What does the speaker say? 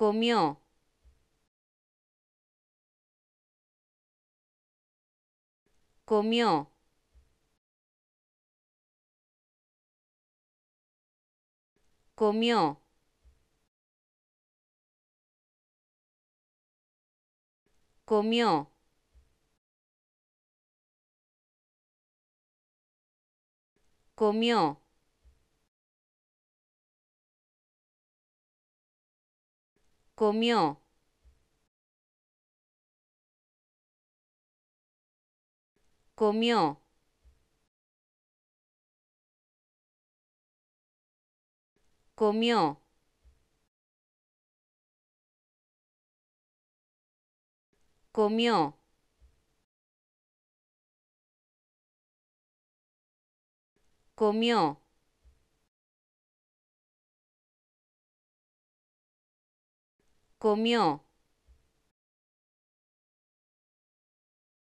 comió. Comió. Comió. Comió. Comió. comió. Comió. Comió. Comió. Comió. comió